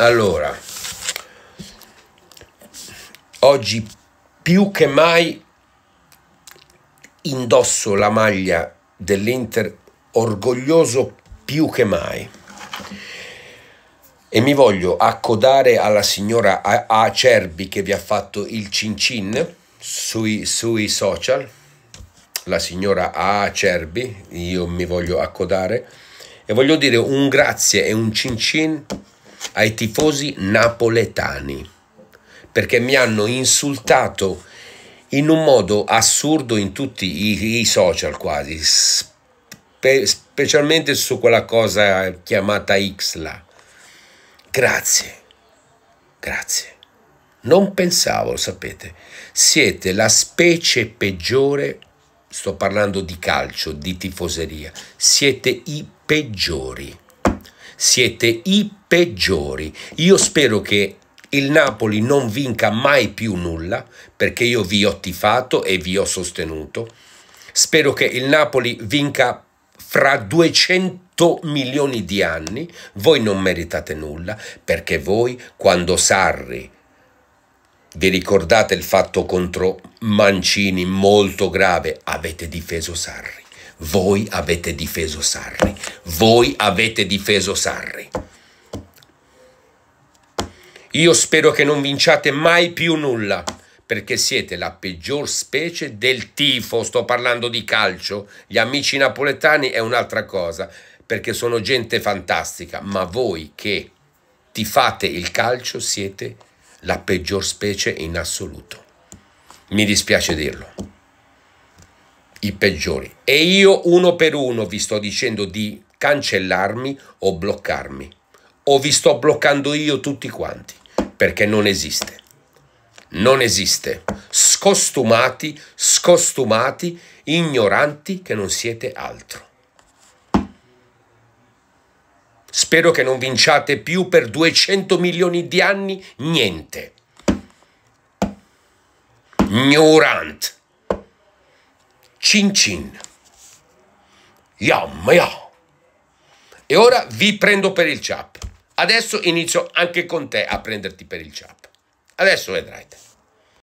Allora, oggi più che mai indosso la maglia dell'Inter orgoglioso più che mai e mi voglio accodare alla signora Acerbi che vi ha fatto il cin cin sui, sui social la signora Acerbi io mi voglio accodare e voglio dire un grazie e un cin cin ai tifosi napoletani perché mi hanno insultato in un modo assurdo in tutti i, i social quasi, spe, specialmente su quella cosa chiamata X là. Grazie, grazie. Non pensavo, lo sapete, siete la specie peggiore, sto parlando di calcio, di tifoseria, siete i peggiori siete i peggiori. Io spero che il Napoli non vinca mai più nulla, perché io vi ho tifato e vi ho sostenuto. Spero che il Napoli vinca fra 200 milioni di anni, voi non meritate nulla, perché voi quando Sarri, vi ricordate il fatto contro Mancini molto grave, avete difeso Sarri. Voi avete difeso Sarri. Voi avete difeso Sarri. Io spero che non vinciate mai più nulla, perché siete la peggior specie del tifo. Sto parlando di calcio. Gli amici napoletani è un'altra cosa, perché sono gente fantastica, ma voi che tifate il calcio siete la peggior specie in assoluto. Mi dispiace dirlo i peggiori. E io uno per uno vi sto dicendo di cancellarmi o bloccarmi. O vi sto bloccando io tutti quanti, perché non esiste. Non esiste. Scostumati, scostumati, ignoranti che non siete altro. Spero che non vinciate più per 200 milioni di anni niente. Ignorant cin cin. Yam yam. E ora vi prendo per il chap. Adesso inizio anche con te a prenderti per il chap. Adesso vedrai.